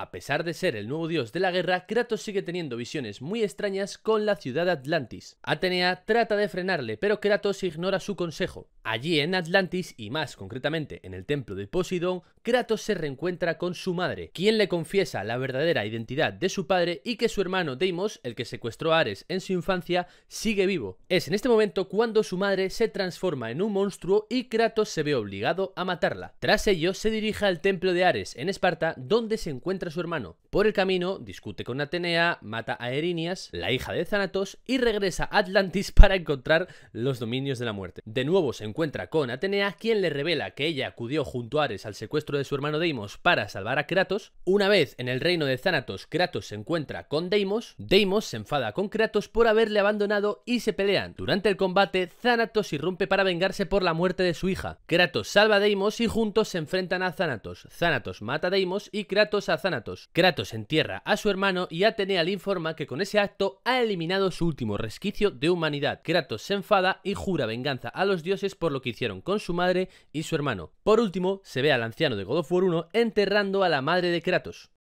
A pesar de ser el nuevo dios de la guerra, Kratos sigue teniendo visiones muy extrañas con la ciudad Atlantis. Atenea trata de frenarle, pero Kratos ignora su consejo. Allí en Atlantis, y más concretamente en el templo de Poseidón, Kratos se reencuentra con su madre, quien le confiesa la verdadera identidad de su padre y que su hermano Deimos, el que secuestró a Ares en su infancia, sigue vivo. Es en este momento cuando su madre se transforma en un monstruo y Kratos se ve obligado a matarla. Tras ello, se dirige al templo de Ares en Esparta, donde se encuentra su hermano. Por el camino, discute con Atenea, mata a Erinias, la hija de Zanatos, y regresa a Atlantis para encontrar los dominios de la muerte. De nuevo se encuentra encuentra con Atenea, quien le revela que ella acudió junto a Ares al secuestro de su hermano Deimos para salvar a Kratos. Una vez en el reino de Thanatos, Kratos se encuentra con Deimos, Deimos se enfada con Kratos por haberle abandonado y se pelean. Durante el combate, Thanatos irrumpe para vengarse por la muerte de su hija. Kratos salva a Deimos y juntos se enfrentan a Thanatos. Thanatos mata a Deimos y Kratos a Thanatos. Kratos entierra a su hermano y Atenea le informa que con ese acto ha eliminado su último resquicio de humanidad. Kratos se enfada y jura venganza a los dioses por lo que hicieron con su madre y su hermano. Por último, se ve al anciano de God of War 1 enterrando a la madre de Kratos.